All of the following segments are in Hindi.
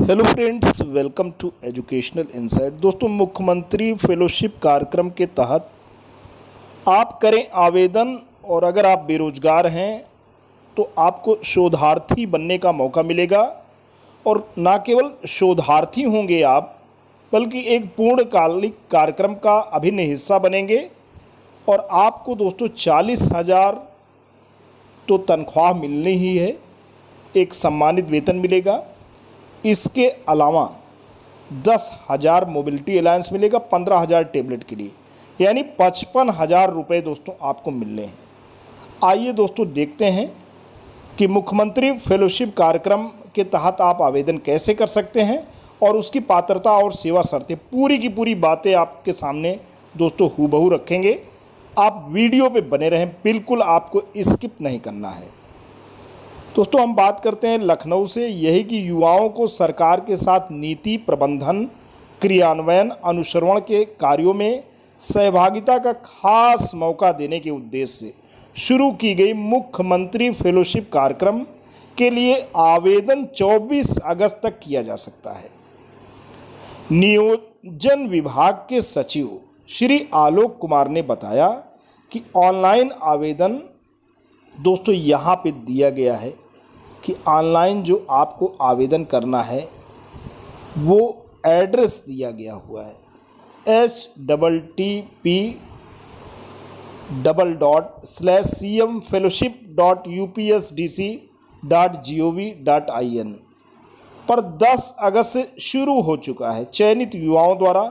hello friends welcome to educational insight दोस्तों मुख्यमंत्री फेलोशिप कार्यक्रम के तहत आप करें आवेदन और अगर आप बेरोजगार हैं तो आपको शोधार्थी बनने का मौका मिलेगा और ना केवल शोधार्थी होंगे आप बल्कि एक पूर्णकालिक कार्यक्रम का अभिन्न हिस्सा बनेंगे और आपको दोस्तों चालीस हज़ार तो तनख्वाह मिलनी ही है एक सम्मानित वेतन मिलेगा इसके अलावा दस हज़ार मोबिलिटी अलायंस मिलेगा पंद्रह हज़ार टेबलेट के लिए यानी पचपन हज़ार रुपये दोस्तों आपको मिलने हैं आइए दोस्तों देखते हैं कि मुख्यमंत्री फेलोशिप कार्यक्रम के तहत आप आवेदन कैसे कर सकते हैं और उसकी पात्रता और सेवा शर्तें पूरी की पूरी बातें आपके सामने दोस्तों हूबहू रखेंगे आप वीडियो पे बने रहें बिल्कुल आपको स्किप नहीं करना है दोस्तों हम बात करते हैं लखनऊ से यही कि युवाओं को सरकार के साथ नीति प्रबंधन क्रियान्वयन अनुसरण के कार्यों में सहभागिता का खास मौका देने के उद्देश्य से शुरू की गई मुख्यमंत्री फेलोशिप कार्यक्रम के लिए आवेदन 24 अगस्त तक किया जा सकता है नियोजन विभाग के सचिव श्री आलोक कुमार ने बताया कि ऑनलाइन आवेदन दोस्तों यहाँ पे दिया गया है कि ऑनलाइन जो आपको आवेदन करना है वो एड्रेस दिया गया हुआ है H double T P double dot slash C M fellowship dot U P S D C dot G O V dot I N पर 10 अगस्त से शुरू हो चुका है चयनित युवाओं द्वारा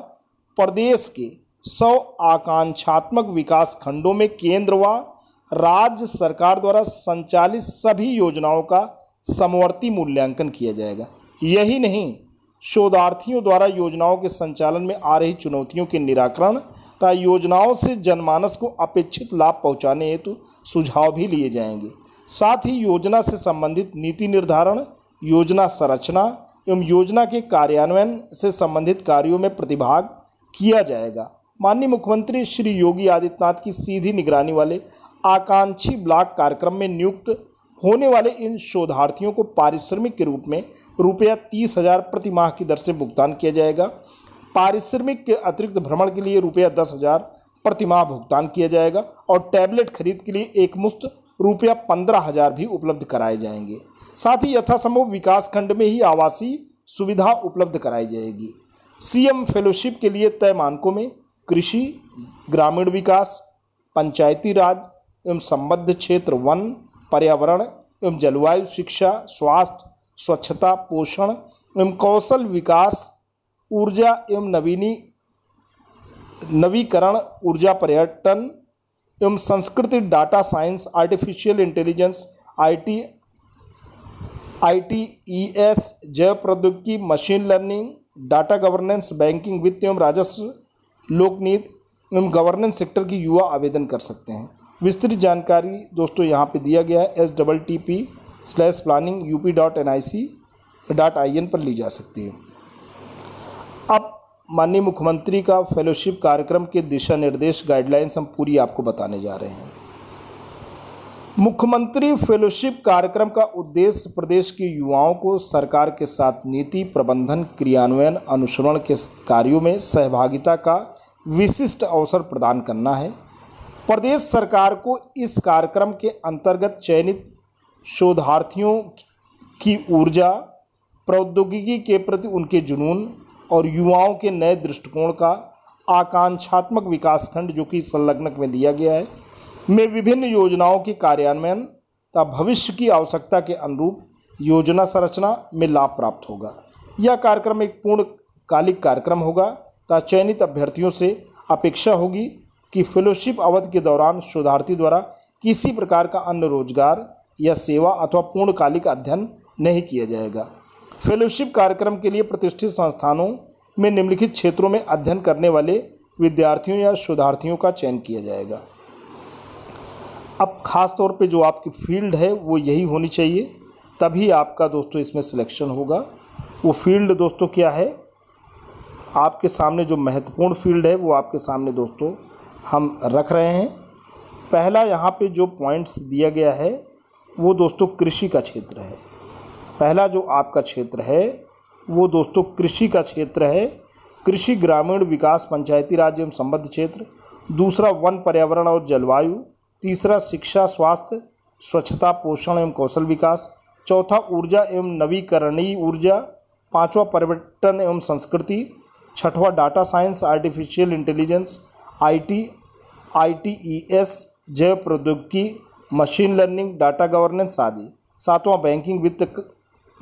प्रदेश के सौ आकांक्षात्मक विकास खंडों में केंद्र व राज्य सरकार द्वारा संचालित सभी योजनाओं का समवर्ती मूल्यांकन किया जाएगा यही नहीं शोधार्थियों द्वारा योजनाओं के संचालन में आ रही चुनौतियों के निराकरण तथा योजनाओं से जनमानस को अपेक्षित लाभ पहुंचाने हेतु सुझाव भी लिए जाएंगे साथ ही योजना से संबंधित नीति निर्धारण योजना संरचना एवं योजना के कार्यान्वयन से संबंधित कार्यों में प्रतिभाग किया जाएगा माननीय मुख्यमंत्री श्री योगी आदित्यनाथ की सीधी निगरानी वाले आकांक्षी ब्लॉक कार्यक्रम में नियुक्त होने वाले इन शोधार्थियों को पारिश्रमिक के रूप में रुपया तीस हज़ार प्रति माह की दर से भुगतान किया जाएगा पारिश्रमिक के अतिरिक्त भ्रमण के लिए रुपया दस हज़ार प्रति माह भुगतान किया जाएगा और टैबलेट खरीद के लिए एकमुश्त रुपया पंद्रह हज़ार भी उपलब्ध कराए जाएंगे साथ ही यथासंभव विकासखंड में ही आवासीय सुविधा उपलब्ध कराई जाएगी सीएम फेलोशिप के लिए तय मानकों में कृषि ग्रामीण विकास पंचायती राज एवं संबद्ध क्षेत्र वन पर्यावरण एवं जलवायु शिक्षा स्वास्थ्य स्वच्छता पोषण एवं कौशल विकास ऊर्जा एवं नवीनी नवीकरण ऊर्जा पर्यटन एवं संस्कृति data science artificial intelligence IT ITES जैव प्रौद्योगिकी machine learning data governance banking वित्त एवं राजस्व लोकनीत एवं गवर्नेंस सेक्टर की युवा आवेदन कर सकते हैं विस्तृत जानकारी दोस्तों यहाँ पे दिया गया है S double T P slash planning U P dot N I C dot I N पर ली जा सकती है अब माननीय मुख्यमंत्री का फेलोशिप कार्यक्रम के दिशा निर्देश गाइडलाइंस हम पूरी आपको बताने जा रहे हैं मुख्यमंत्री फेलोशिप कार्यक्रम का उद्देश्य प्रदेश के युवाओं को सरकार के साथ नीति प्रबंधन क्रियान्वयन अनुसरण के कार्यों में सहभागिता का विशिष्ट अवसर प्रदान करना है प्रदेश सरकार को इस कार्यक्रम के अंतर्गत चयनित शोधार्थियों की ऊर्जा प्रौद्योगिकी के प्रति उनके जुनून और युवाओं के नए दृष्टिकोण का आकांक्षात्मक विकास खंड जो कि संलग्नक में दिया गया है में विभिन्न योजनाओं के कार्यान्वयन तथा भविष्य की आवश्यकता के अनुरूप योजना संरचना में लाभ प्राप्त होगा यह कार्यक्रम एक पूर्णकालिक कार्यक्रम होगा तथा चयनित अभ्यर्थियों से अपेक्षा होगी कि फेलोशिप अवधि के दौरान शोधार्थी द्वारा किसी प्रकार का अन्य रोजगार या सेवा अथवा पूर्णकालिक अध्ययन नहीं किया जाएगा फेलोशिप कार्यक्रम के लिए प्रतिष्ठित संस्थानों में निम्नलिखित क्षेत्रों में अध्ययन करने वाले विद्यार्थियों या शोधार्थियों का चयन किया जाएगा अब ख़ास तौर पे जो आपकी फील्ड है वो यही होनी चाहिए तभी आपका दोस्तों इसमें सिलेक्शन होगा वो फील्ड दोस्तों क्या है आपके सामने जो महत्वपूर्ण फील्ड है वो आपके सामने दोस्तों हम रख रहे हैं पहला यहाँ पे जो पॉइंट्स दिया गया है वो दोस्तों कृषि का क्षेत्र है पहला जो आपका क्षेत्र है वो दोस्तों कृषि का क्षेत्र है कृषि ग्रामीण विकास पंचायती राज एवं संबद्ध क्षेत्र दूसरा वन पर्यावरण और जलवायु तीसरा शिक्षा स्वास्थ्य स्वच्छता पोषण एवं कौशल विकास चौथा ऊर्जा एवं नवीकरणीय ऊर्जा पांचवा पर्यटन एवं संस्कृति छठवा data science artificial intelligence IT ITES जैव प्रौद्योगिकी मशीन लर्निंग डाटा गवर्नेंस आदि सातवां बैंकिंग वित्त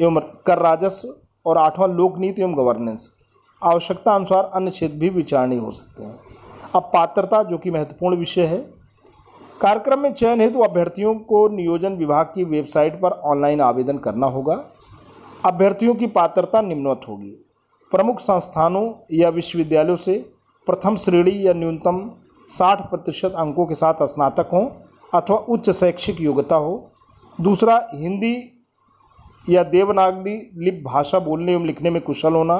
एवं कर राजस्व और आठवां लोकनीति एवं गवर्नेंस आवश्यकता अनुसार अन्य क्षेत्र भी विचारणीय हो सकते हैं अब पात्रता जो कि महत्वपूर्ण विषय है कार्यक्रम में चयन हेतु अभ्यर्थियों को नियोजन विभाग की वेबसाइट पर ऑनलाइन आवेदन करना होगा अभ्यर्थियों की पात्रता निम्नवत होगी प्रमुख संस्थानों या विश्वविद्यालयों से प्रथम श्रेणी या न्यूनतम 60 प्रतिशत अंकों के साथ स्नातक हों अथवा उच्च शैक्षिक योग्यता हो दूसरा हिंदी या देवनागरी लिप भाषा बोलने एवं लिखने में कुशल होना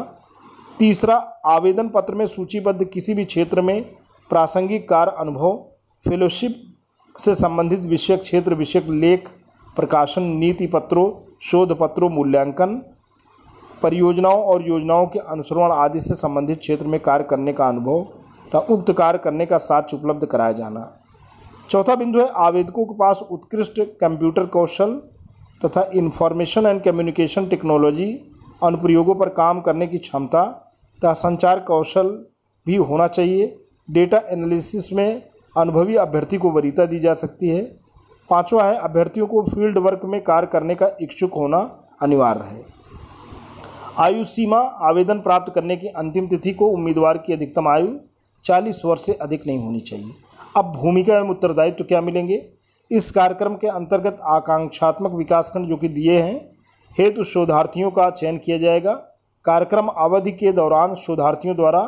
तीसरा आवेदन पत्र में सूचीबद्ध किसी भी क्षेत्र में प्रासंगिक कार्य अनुभव फेलोशिप से संबंधित विषयक क्षेत्र विषयक लेख प्रकाशन नीति पत्रों शोध पत्रों मूल्यांकन परियोजनाओं और योजनाओं के अनुसरण आदि से संबंधित क्षेत्र में कार्य करने का अनुभव तथा उक्त कार्य करने का साक्ष उपलब्ध कराया जाना चौथा बिंदु है आवेदकों के पास उत्कृष्ट कंप्यूटर कौशल तथा इन्फॉर्मेशन एंड कम्युनिकेशन टेक्नोलॉजी अनुप्रयोगों पर काम करने की क्षमता तथा संचार कौशल भी होना चाहिए डेटा एनालिसिस में अनुभवी अभ्यर्थी को वरीता दी जा सकती है पांचवा है अभ्यर्थियों को फील्ड वर्क में कार्य करने का इच्छुक होना अनिवार्य है आयु सीमा आवेदन प्राप्त करने की अंतिम तिथि को उम्मीदवार की अधिकतम आयु चालीस वर्ष से अधिक नहीं होनी चाहिए अब भूमिका एवं उत्तरदायित्व तो क्या मिलेंगे इस कार्यक्रम के अंतर्गत आकांक्षात्मक विकासखंड जो कि दिए हैं हेतु शोधार्थियों का चयन किया जाएगा कार्यक्रम अवधि के दौरान शोधार्थियों द्वारा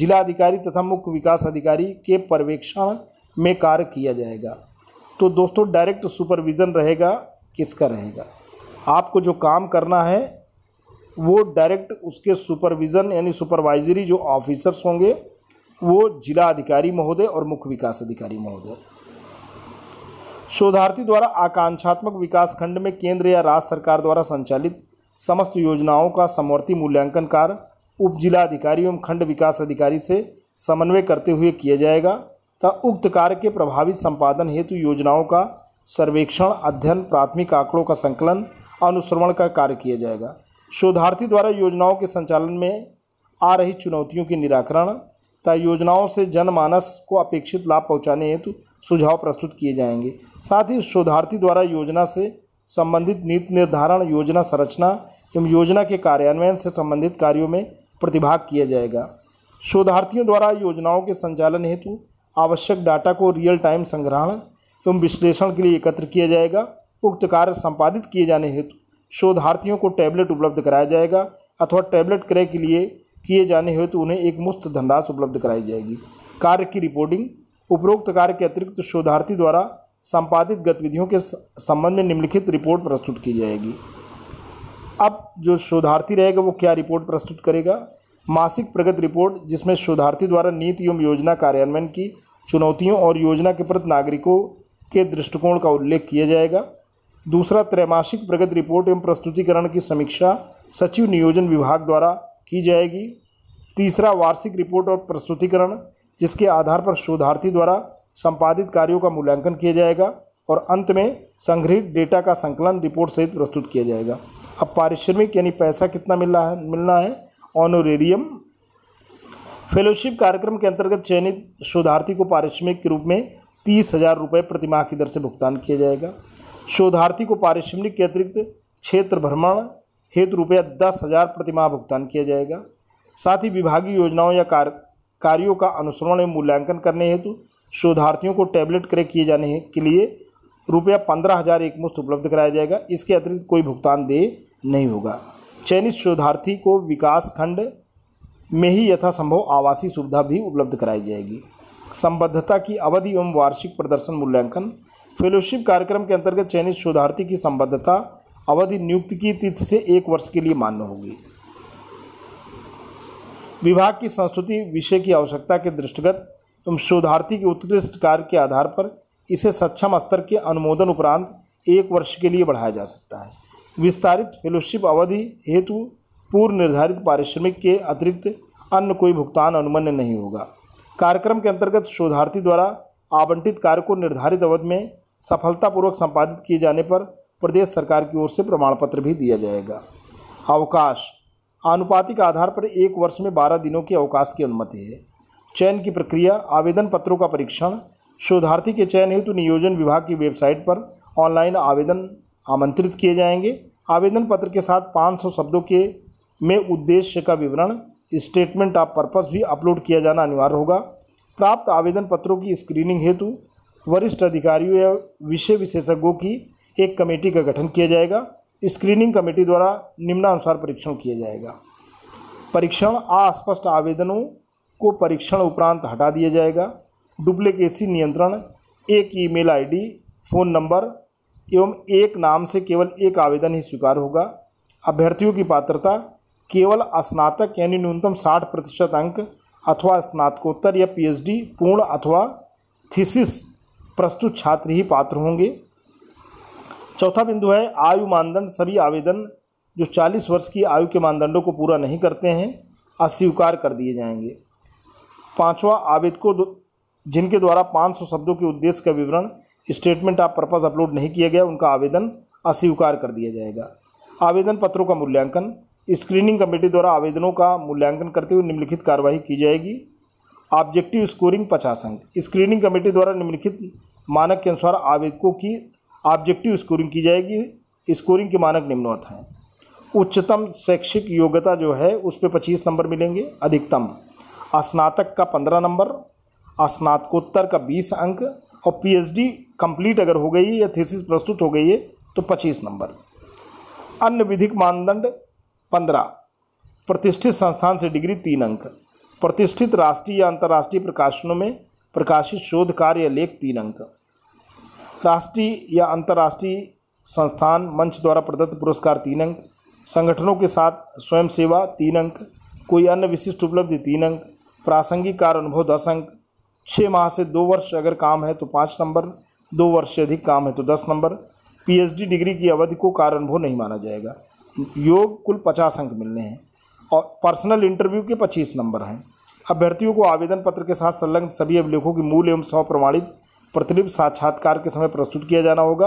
जिला अधिकारी तथा मुख्य विकास अधिकारी के पर्यवेक्षण में कार्य किया जाएगा तो दोस्तों डायरेक्ट सुपरविज़न रहेगा किसका रहेगा आपको जो काम करना है वो डायरेक्ट उसके सुपरविज़न यानी सुपरवाइजरी जो ऑफिसर्स होंगे वो जिला अधिकारी महोदय और मुख्य विकास अधिकारी महोदय शोधार्थी द्वारा आकांक्षात्मक विकास खंड में केंद्र या राज्य सरकार द्वारा संचालित समस्त योजनाओं का समवर्ती मूल्यांकन कार्य उप जिला अधिकारी एवं खंड विकास अधिकारी से समन्वय करते हुए किया जाएगा तथा उक्त कार्य के प्रभावी संपादन हेतु योजनाओं का सर्वेक्षण अध्ययन प्राथमिक आंकड़ों का संकलन अनुश्रवण का कार्य किया जाएगा शोधार्थी द्वारा योजनाओं के संचालन में आ रही चुनौतियों के निराकरण तथा योजनाओं से जनमानस को अपेक्षित लाभ पहुंचाने हेतु सुझाव प्रस्तुत किए जाएंगे साथ ही शोधार्थी द्वारा योजना से संबंधित नीति निर्धारण योजना संरचना एवं योजना के कार्यान्वयन से संबंधित कार्यों में प्रतिभाग किया जाएगा शोधार्थियों द्वारा योजनाओं के संचालन हेतु आवश्यक डाटा को रियल टाइम संग्रहण एवं विश्लेषण के लिए एकत्र किया जाएगा उक्त कार्य संपादित किए जाने हेतु शोधार्थियों को टैबलेट उपलब्ध कराया जाएगा अथवा टैबलेट क्रय के लिए किए जाने हुए तो उन्हें एक मुफ्त धनराशि उपलब्ध कराई जाएगी कार्य की रिपोर्टिंग उपरोक्त कार्य के अतिरिक्त शोधार्थी द्वारा संपादित गतिविधियों के संबंध में निम्नलिखित रिपोर्ट प्रस्तुत की जाएगी अब जो शोधार्थी रहेगा वो क्या रिपोर्ट प्रस्तुत करेगा मासिक प्रगति रिपोर्ट जिसमें शोधार्थी द्वारा नीति एवं योजना कार्यान्वयन की चुनौतियों और योजना के प्रति नागरिकों के दृष्टिकोण का उल्लेख किया जाएगा दूसरा त्रैमासिक प्रगति रिपोर्ट एवं प्रस्तुतिकरण की समीक्षा सचिव नियोजन विभाग द्वारा की जाएगी तीसरा वार्षिक रिपोर्ट और प्रस्तुतिकरण जिसके आधार पर शोधार्थी द्वारा संपादित कार्यों का मूल्यांकन किया जाएगा और अंत में संग्रहित डेटा का संकलन रिपोर्ट सहित प्रस्तुत किया जाएगा अब पारिश्रमिक यानी पैसा कितना मिलना है मिलना है ऑनोरेरियम फेलोशिप कार्यक्रम के अंतर्गत चयनित शोधार्थी को पारिश्रमिक के रूप में तीस हज़ार रुपये प्रतिमाह की दर से भुगतान किया जाएगा शोधार्थी को पारिश्रमिक के अतिरिक्त क्षेत्र भ्रमण हेतु रुपया दस हज़ार प्रतिमाह भुगतान किया जाएगा साथ ही विभागीय योजनाओं या कार्य कार्यों का अनुसरण एवं मूल्यांकन करने हेतु शोधार्थियों को टैबलेट क्रय किए जाने के लिए रुपया पंद्रह हज़ार एकमुश्त उपलब्ध कराया जाएगा इसके अतिरिक्त कोई भुगतान देय नहीं होगा चयनित शोधार्थी को विकास खंड में ही यथासंभव आवासीय सुविधा भी उपलब्ध कराई जाएगी संबद्धता की अवधि एवं वार्षिक प्रदर्शन मूल्यांकन फेलोशिप कार्यक्रम के अंतर्गत चयनित शोधार्थी की संबद्धता अवधि नियुक्ति की तिथि से एक वर्ष के लिए मान्य होगी विभाग की संस्कृति विषय की आवश्यकता के दृष्टिगत एवं शोधार्थी के उत्कृष्ट कार्य के आधार पर इसे सक्षम स्तर के अनुमोदन उपरांत एक वर्ष के लिए बढ़ाया जा सकता है विस्तारित फेलोशिप अवधि हेतु पूर्व निर्धारित पारिश्रमिक के अतिरिक्त अन्य कोई भुगतान अनुमन्य नहीं होगा कार्यक्रम के अंतर्गत शोधार्थी द्वारा आवंटित कार्य को निर्धारित अवधि में सफलतापूर्वक संपादित किए जाने पर प्रदेश सरकार की ओर से प्रमाण पत्र भी दिया जाएगा अवकाश आनुपातिक आधार पर एक वर्ष में बारह दिनों के अवकाश की अनुमति है चयन की प्रक्रिया आवेदन पत्रों का परीक्षण शोधार्थी के चयन हेतु नियोजन विभाग की वेबसाइट पर ऑनलाइन आवेदन आमंत्रित किए जाएंगे आवेदन पत्र के साथ 500 शब्दों के में उद्देश्य का विवरण स्टेटमेंट ऑफ पर्पस भी अपलोड किया जाना अनिवार्य होगा प्राप्त आवेदन पत्रों की स्क्रीनिंग हेतु वरिष्ठ अधिकारियों या विषय विशेषज्ञों की एक कमेटी का गठन किया जाएगा स्क्रीनिंग कमेटी द्वारा निम्नानुसार परीक्षण किया जाएगा परीक्षण अस्पष्ट आवेदनों को परीक्षण उपरांत हटा दिया जाएगा डुप्लीकेसी नियंत्रण एक ईमेल आईडी, फ़ोन नंबर एवं एक नाम से केवल एक आवेदन ही स्वीकार होगा अभ्यर्थियों की पात्रता केवल स्नातक यानी न्यूनतम साठ प्रतिशत अंक अथवा स्नातकोत्तर या पीएचडी पूर्ण अथवा थीसिस प्रस्तुत छात्र ही पात्र होंगे चौथा बिंदु है आयु मानदंड सभी आवेदन जो 40 वर्ष की आयु के मानदंडों को पूरा नहीं करते हैं अस्वीकार कर दिए जाएंगे पांचवा आवेदकों जिनके द्वारा 500 शब्दों के उद्देश्य का विवरण स्टेटमेंट ऑफ पर्पज़ अपलोड नहीं किया गया उनका आवेदन अस्वीकार कर दिया जाएगा आवेदन पत्रों का मूल्यांकन स्क्रीनिंग कमेटी द्वारा आवेदनों का मूल्यांकन करते हुए निम्नलिखित कार्यवाही की जाएगी ऑब्जेक्टिव स्कोरिंग पचास अंक स्क्रीनिंग कमेटी द्वारा निम्नलिखित मानक के अनुसार आवेदकों की ऑब्जेक्टिव स्कोरिंग की जाएगी स्कोरिंग के मानक निम्नवत हैं उच्चतम शैक्षिक योग्यता जो है उस पर पच्चीस नंबर मिलेंगे अधिकतम स्नातक का पंद्रह नंबर स्नातकोत्तर का बीस अंक और पीएचडी कंप्लीट अगर हो गई है या थीसिस प्रस्तुत हो गई है तो पच्चीस नंबर अन्य विधिक मानदंड पंद्रह प्रतिष्ठित संस्थान से डिग्री तीन अंक प्रतिष्ठित राष्ट्रीय या अंतर्राष्ट्रीय प्रकाशनों में प्रकाशित शोध कार्य लेख तीन अंक राष्ट्रीय या अंतर्राष्ट्रीय संस्थान मंच द्वारा प्रदत्त पुरस्कार तीन अंक संगठनों के साथ स्वयं सेवा तीन अंक कोई अन्य विशिष्ट उपलब्धि तीन अंक प्रासंगिक कार्य अनुभव दस अंक छः माह से दो वर्ष अगर काम है तो पाँच नंबर दो वर्ष से अधिक काम है तो दस नंबर पीएचडी डिग्री की अवधि को कार्य अनुभव नहीं माना जाएगा योग कुल पचास अंक मिलने हैं और पर्सनल इंटरव्यू के पच्चीस नंबर हैं अभ्यर्थियों को आवेदन पत्र के साथ संलग्न सभी अभिलेखों की मूल एवं स्वप्रमाणित प्रतिबिंब साक्षात्कार के समय प्रस्तुत किया जाना होगा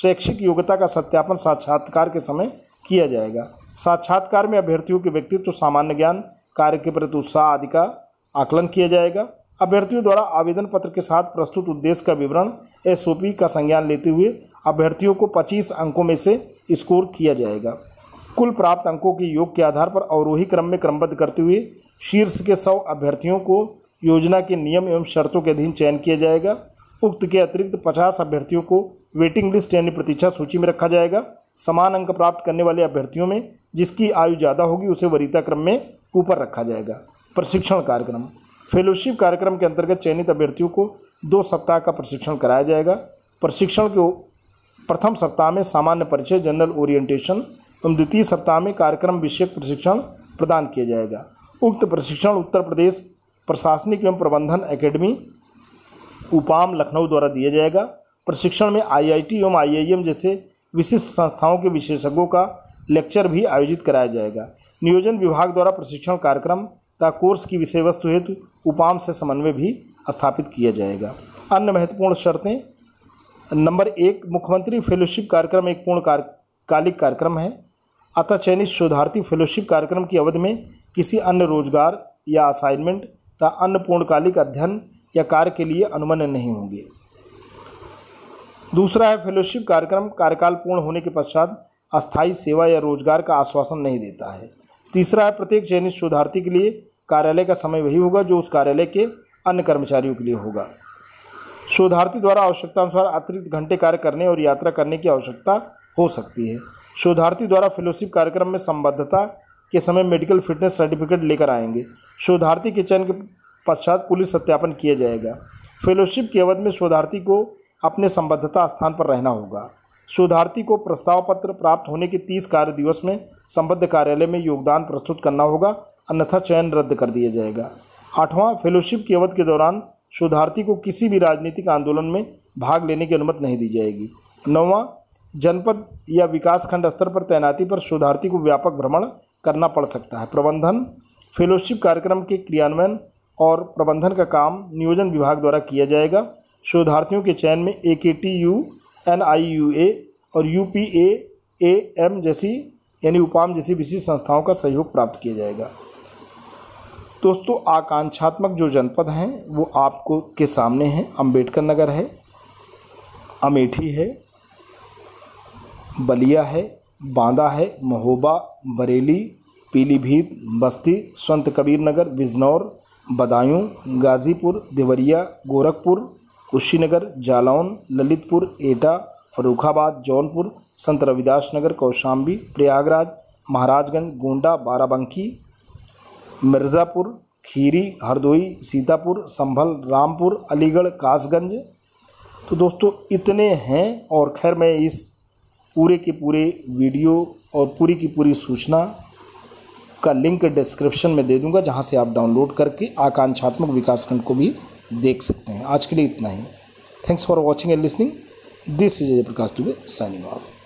शैक्षिक योग्यता का सत्यापन साक्षात्कार के समय किया जाएगा साक्षात्कार में अभ्यर्थियों के व्यक्तित्व सामान्य ज्ञान कार्य के प्रति उत्साह आदि का आकलन किया जाएगा अभ्यर्थियों द्वारा आवेदन पत्र के साथ प्रस्तुत उद्देश्य का विवरण एस का संज्ञान लेते हुए अभ्यर्थियों को 25 अंकों में से स्कोर किया जाएगा कुल प्राप्त अंकों के योग के आधार पर अवरोही क्रम में क्रमबद्ध करते हुए शीर्ष के सौ अभ्यर्थियों को योजना के नियम एवं शर्तों के अधीन चयन किया जाएगा उक्त के अतिरिक्त पचास अभ्यर्थियों को वेटिंग लिस्ट यानी प्रतीक्षा सूची में रखा जाएगा समान अंक प्राप्त करने वाले अभ्यर्थियों में जिसकी आयु ज़्यादा होगी उसे वरीता क्रम में ऊपर रखा जाएगा प्रशिक्षण कार्यक्रम फेलोशिप कार्यक्रम के अंतर्गत चयनित अभ्यर्थियों को दो सप्ताह का प्रशिक्षण कराया जाएगा प्रशिक्षण के प्रथम सप्ताह में सामान्य परिचय जनरल ओरिएंटेशन एवं द्वितीय सप्ताह में कार्यक्रम विषयक प्रशिक्षण प्रदान किया जाएगा उक्त प्रशिक्षण उत्तर प्रदेश प्रशासनिक एवं प्रबंधन एकेडमी उपाम लखनऊ द्वारा दिया जाएगा प्रशिक्षण में आईआईटी एवं आईआईएम जैसे विशिष्ट संस्थाओं के विशेषज्ञों का लेक्चर भी आयोजित कराया जाएगा नियोजन विभाग द्वारा प्रशिक्षण कार्यक्रम तथा कोर्स की विषय वस्तु हेतु उपाम से समन्वय भी स्थापित किया जाएगा अन्य महत्वपूर्ण शर्तें नंबर एक मुख्यमंत्री फेलोशिप कार्यक्रम एक पूर्ण कार्यकालिक कार्यक्रम है अतः चयनित शोधार्थी फेलोशिप कार्यक्रम की अवधि में किसी अन्य रोजगार या असाइनमेंट तथा अन्य पूर्णकालिक अध्ययन या कार्य के लिए अनुमन्य नहीं होंगे दूसरा है फेलोशिप कार्यक्रम कार्यकाल पूर्ण होने के पश्चात अस्थायी सेवा या रोजगार का आश्वासन नहीं देता है तीसरा है प्रत्येक चयनित शोधार्थी के लिए कार्यालय का समय वही होगा जो उस कार्यालय के अन्य कर्मचारियों के लिए होगा शोधार्थी द्वारा आवश्यकता अनुसार अतिरिक्त घंटे कार्य करने और यात्रा करने की आवश्यकता हो सकती है शोधार्थी द्वारा फेलोशिप कार्यक्रम में संबद्धता के समय मेडिकल फिटनेस सर्टिफिकेट लेकर आएंगे शोधार्थी के चयन के पश्चात पुलिस सत्यापन किया जाएगा फेलोशिप की अवधि में शोधार्थी को अपने संबद्धता स्थान पर रहना होगा शोधार्थी को प्रस्ताव पत्र प्राप्त होने के तीस कार्य दिवस में संबद्ध कार्यालय में योगदान प्रस्तुत करना होगा अन्यथा चयन रद्द कर दिया जाएगा आठवां फेलोशिप की अवधि के दौरान शोधार्थी को किसी भी राजनीतिक आंदोलन में भाग लेने की अनुमति नहीं दी जाएगी नौवां जनपद या विकासखंड स्तर पर तैनाती पर शोधार्थी को व्यापक भ्रमण करना पड़ सकता है प्रबंधन फेलोशिप कार्यक्रम के क्रियान्वयन और प्रबंधन का काम नियोजन विभाग द्वारा किया जाएगा शोधार्थियों के चयन में A K T U N I U A और U P A A M जैसी यानी उपाम जैसी विशिष्ट संस्थाओं का सहयोग प्राप्त किया जाएगा दोस्तों आकांक्षात्मक जो जनपद हैं वो आपको के सामने हैं अम्बेडकर नगर है अमेठी है बलिया है बांदा है महोबा बरेली पीलीभीत बस्ती संत कबीर नगर बिजनौर बदायूँ गाज़ीपुर देवरिया गोरखपुर कुशीनगर जालौन ललितपुर एटा फरुखाबाद जौनपुर संत रविदास नगर कौशाम्बी प्रयागराज महाराजगंज गोंडा बाराबंकी मिर्ज़ापुर खीरी हरदोई सीतापुर संभल रामपुर अलीगढ़ कासगंज तो दोस्तों इतने हैं और खैर मैं इस पूरे के पूरे वीडियो और पूरी की पूरी सूचना का लिंक डिस्क्रिप्शन में दे दूंगा जहां से आप डाउनलोड करके आकांक्षात्मक विकासखंड को भी देख सकते हैं आज के लिए इतना ही thanks for watching and listening this is Jaiprakash Dubey signing of